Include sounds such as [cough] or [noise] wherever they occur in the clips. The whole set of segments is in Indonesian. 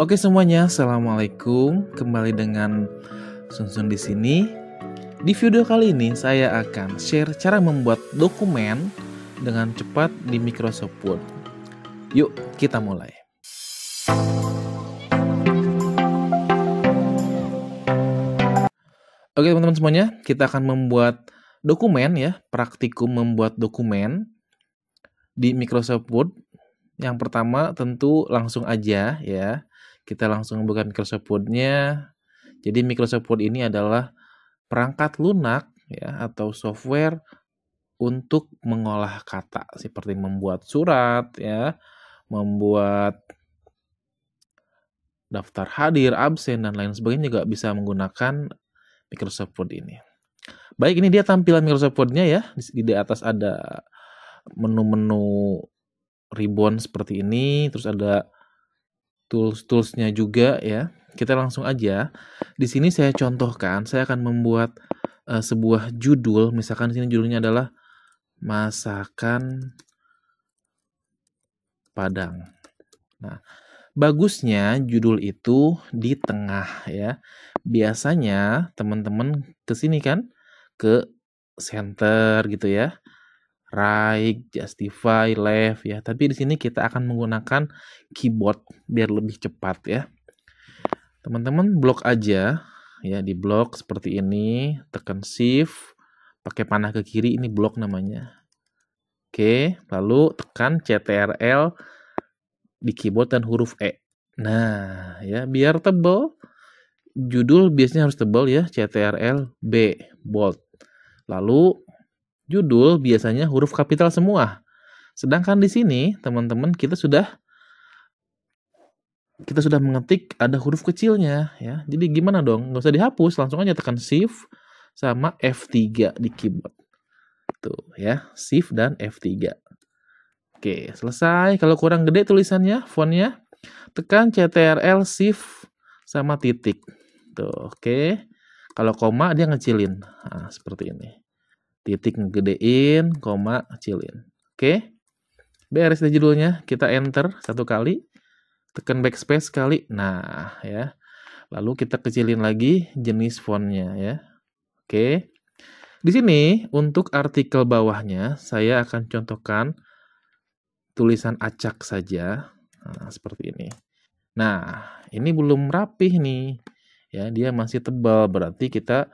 Oke semuanya, assalamualaikum. Kembali dengan Sunsun di sini. Di video kali ini saya akan share cara membuat dokumen dengan cepat di Microsoft Word. Yuk kita mulai. Oke teman-teman semuanya, kita akan membuat dokumen ya, praktikum membuat dokumen di Microsoft Word. Yang pertama tentu langsung aja ya kita langsung buka Microsoft Word-nya. Jadi Microsoft Word ini adalah perangkat lunak ya atau software untuk mengolah kata seperti membuat surat ya, membuat daftar hadir, absen dan lain sebagainya juga bisa menggunakan Microsoft Word ini. Baik, ini dia tampilan Microsoft Word-nya ya. Di, di atas ada menu-menu ribbon seperti ini, terus ada tools-toolsnya juga ya. Kita langsung aja. Di sini saya contohkan, saya akan membuat uh, sebuah judul. Misalkan di sini judulnya adalah masakan Padang. Nah, bagusnya judul itu di tengah ya. Biasanya teman-teman ke sini kan ke center gitu ya right, justify, left ya. Tapi di sini kita akan menggunakan keyboard biar lebih cepat ya. Teman-teman blok aja ya di blok seperti ini, tekan shift, pakai panah ke kiri ini blok namanya. Oke, lalu tekan CTRL di keyboard dan huruf E. Nah, ya biar tebal judul biasanya harus tebal ya CTRL B bold. Lalu judul biasanya huruf kapital semua. Sedangkan di sini, teman-teman, kita sudah kita sudah mengetik ada huruf kecilnya ya. Jadi gimana dong? Nggak usah dihapus, langsung aja tekan shift sama F3 di keyboard. Tuh ya, shift dan F3. Oke, selesai. Kalau kurang gede tulisannya, fontnya, tekan CTRL shift sama titik. Tuh, oke. Kalau koma dia ngecilin. Nah, seperti ini titik ngegedein, koma kecilin. Oke. Beres deh judulnya. Kita enter satu kali. Tekan backspace sekali. Nah, ya. Lalu kita kecilin lagi jenis fontnya ya. Oke. Di sini untuk artikel bawahnya saya akan contohkan tulisan acak saja. Nah, seperti ini. Nah, ini belum rapih nih. Ya, dia masih tebal berarti kita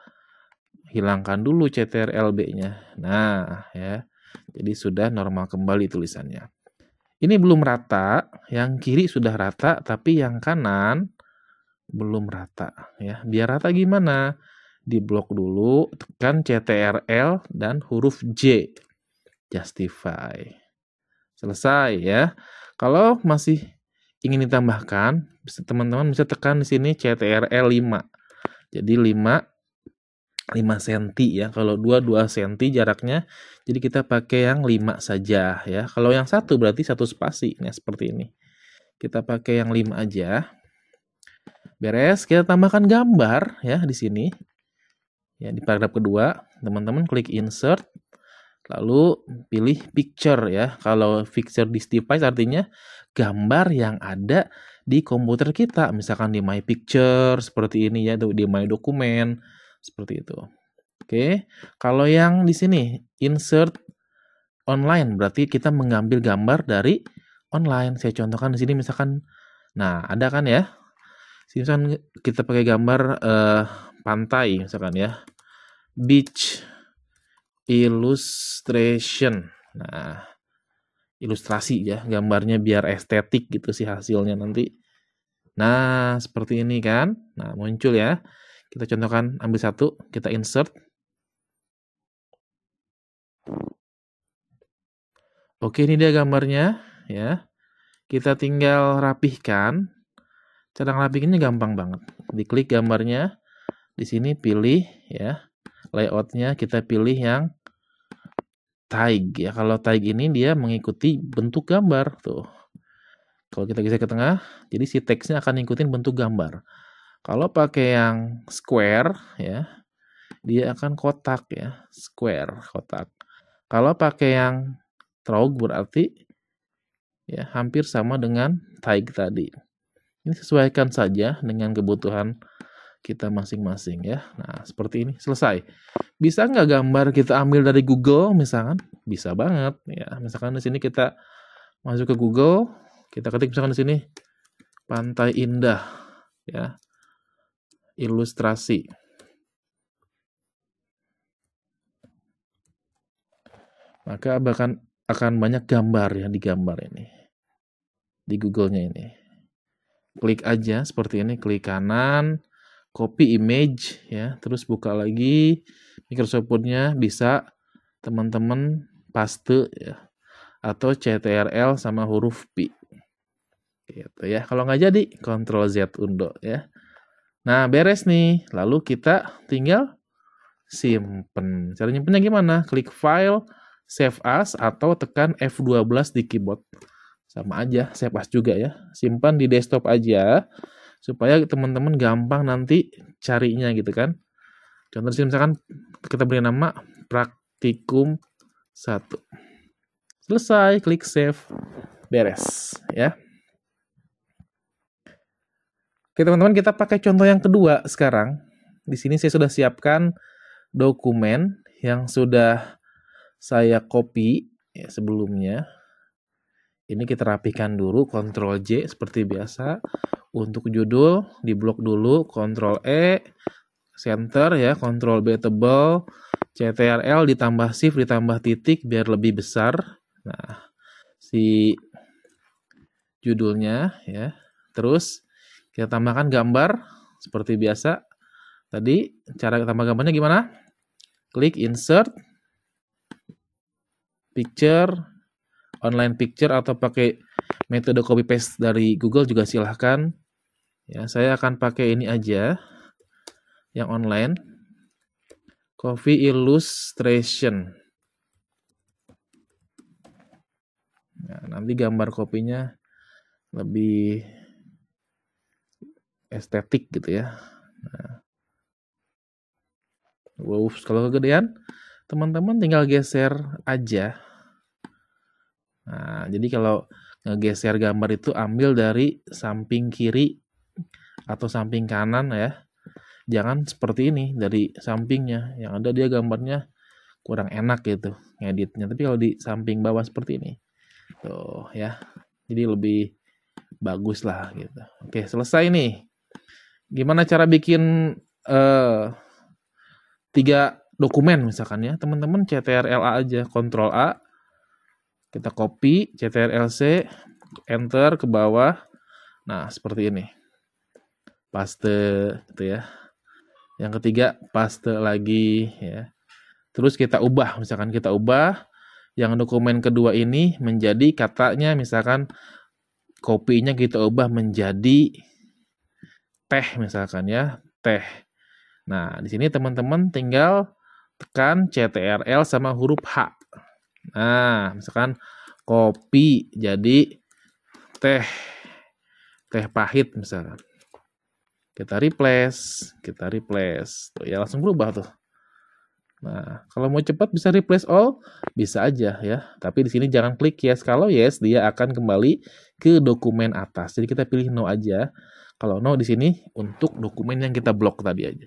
hilangkan dulu CTRLB-nya. Nah, ya. Jadi sudah normal kembali tulisannya. Ini belum rata, yang kiri sudah rata tapi yang kanan belum rata ya. Biar rata gimana? Diblok dulu, tekan CTRL dan huruf J. Justify. Selesai ya. Kalau masih ingin ditambahkan, teman-teman bisa tekan di sini CTRL 5. Jadi 5 5 cm ya. Kalau 2 2 cm jaraknya. Jadi kita pakai yang 5 saja ya. Kalau yang satu berarti satu spasi nah seperti ini. Kita pakai yang 5 aja. Beres, kita tambahkan gambar ya di sini. Ya, di paragraf kedua, teman-teman klik insert lalu pilih picture ya. Kalau picture di device artinya gambar yang ada di komputer kita, misalkan di My Picture seperti ini ya, di My Dokumen seperti itu. Oke. Kalau yang di sini insert online berarti kita mengambil gambar dari online. Saya contohkan di sini misalkan nah, ada kan ya? misalkan kita pakai gambar uh, pantai misalkan ya. Beach illustration. Nah, ilustrasi ya, gambarnya biar estetik gitu sih hasilnya nanti. Nah, seperti ini kan. Nah, muncul ya. Kita contohkan ambil satu, kita insert. Oke, ini dia gambarnya ya. Kita tinggal rapihkan. Cara ngelapikinnya gampang banget. Diklik gambarnya. Di sini pilih ya. Layoutnya kita pilih yang tag ya. Kalau tag ini dia mengikuti bentuk gambar tuh. Kalau kita geser ke tengah, jadi si teksnya akan ngikutin bentuk gambar. Kalau pakai yang square ya, dia akan kotak ya, square kotak. Kalau pakai yang trog berarti ya hampir sama dengan taik tadi. Ini sesuaikan saja dengan kebutuhan kita masing-masing ya. Nah, seperti ini selesai. Bisa nggak gambar kita ambil dari Google misalkan? Bisa banget ya. Misalkan di sini kita masuk ke Google, kita ketik misalkan di sini pantai indah ya ilustrasi. Maka bahkan akan banyak gambar ya di gambar ini. Di Google-nya ini. Klik aja seperti ini, klik kanan, copy image ya, terus buka lagi Microsoft Word-nya bisa teman-teman paste ya atau CTRL sama huruf P. Gitu ya. Kalau nggak jadi, Ctrl Z undo ya. Nah, beres nih. Lalu kita tinggal simpen. Cara nyimpennya gimana? Klik file, save as, atau tekan F12 di keyboard. Sama aja, save as juga ya. Simpan di desktop aja, supaya teman-teman gampang nanti carinya gitu kan. Contoh sini misalkan kita beri nama praktikum 1. Selesai, klik save, beres ya. Oke teman-teman kita pakai contoh yang kedua sekarang. Di sini saya sudah siapkan dokumen yang sudah saya copy ya, sebelumnya. Ini kita rapikan dulu Ctrl J seperti biasa. Untuk judul di blok dulu Ctrl E, center ya, Ctrl B tebal, CTRL ditambah shift ditambah titik biar lebih besar. Nah, si judulnya ya. Terus kita tambahkan gambar seperti biasa. Tadi cara tambah gambarnya gimana? Klik insert picture online picture atau pakai metode copy paste dari Google juga silahkan. Ya, saya akan pakai ini aja yang online. Coffee Illustration. Nah, nanti gambar kopinya lebih estetik gitu ya. Nah. Wow, kalau kegedean teman-teman tinggal geser aja. Nah, jadi kalau ngegeser gambar itu ambil dari samping kiri atau samping kanan ya. Jangan seperti ini dari sampingnya. Yang ada dia gambarnya kurang enak gitu ngeditnya. Tapi kalau di samping bawah seperti ini. Tuh ya. Jadi lebih bagus lah gitu. Oke, selesai nih. Gimana cara bikin uh, tiga dokumen misalkan ya. Teman-teman ctrl a aja, Ctrl A, kita copy, ctrl c enter ke bawah. Nah, seperti ini. Paste gitu ya. Yang ketiga, paste lagi ya. Terus kita ubah, misalkan kita ubah yang dokumen kedua ini menjadi katanya misalkan kopinya kita ubah menjadi teh misalkan ya, teh. Nah, di sini teman-teman tinggal tekan CTRL sama huruf H. Nah, misalkan kopi jadi teh teh pahit misalkan. Kita replace, kita replace. Tuh, ya langsung berubah tuh. Nah, kalau mau cepat bisa replace all, bisa aja ya. Tapi di sini jangan klik yes. Kalau yes, dia akan kembali ke dokumen atas. Jadi kita pilih no aja. Kalau no di sini untuk dokumen yang kita blok tadi aja.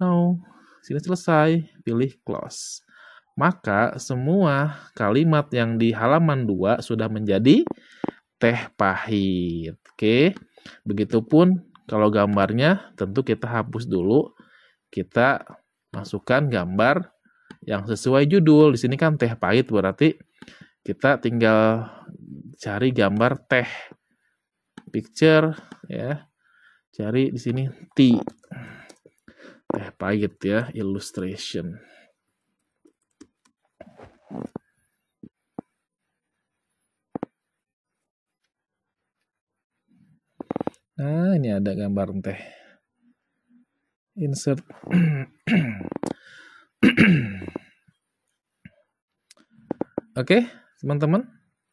No, sini selesai, pilih close. Maka semua kalimat yang di halaman 2 sudah menjadi teh pahit. Oke. Begitupun kalau gambarnya tentu kita hapus dulu. Kita masukkan gambar yang sesuai judul. Di sini kan teh pahit berarti kita tinggal cari gambar teh picture ya cari di sini T eh pahit ya illustration nah ini ada gambar teh insert [clears throat] oke okay, teman-teman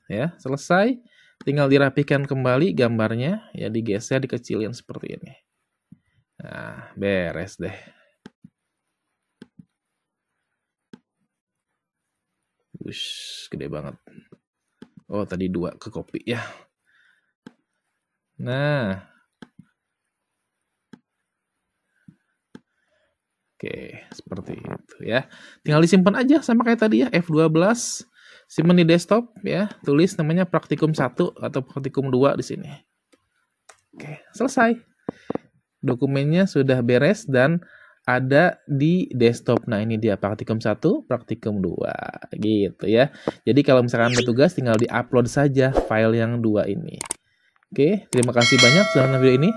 ya selesai Tinggal dirapikan kembali gambarnya, ya digeser, dikecilin seperti ini. Nah, beres deh. Wush, gede banget. Oh, tadi dua ke kopi ya. Nah. Oke, seperti itu ya. Tinggal disimpan aja sama kayak tadi ya, F12 simpan di desktop ya, tulis namanya praktikum 1 atau praktikum 2 di sini. Oke, selesai. Dokumennya sudah beres dan ada di desktop. Nah, ini dia praktikum 1, praktikum 2 gitu ya. Jadi kalau misalkan bertugas tinggal di-upload saja file yang dua ini. Oke, terima kasih banyak sudah nonton video ini.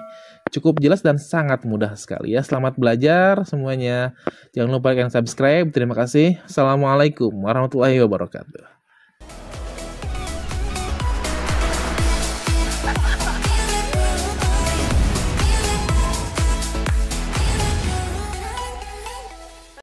Cukup jelas dan sangat mudah sekali ya. Selamat belajar semuanya. Jangan lupa like dan subscribe. Terima kasih. Assalamualaikum warahmatullahi wabarakatuh.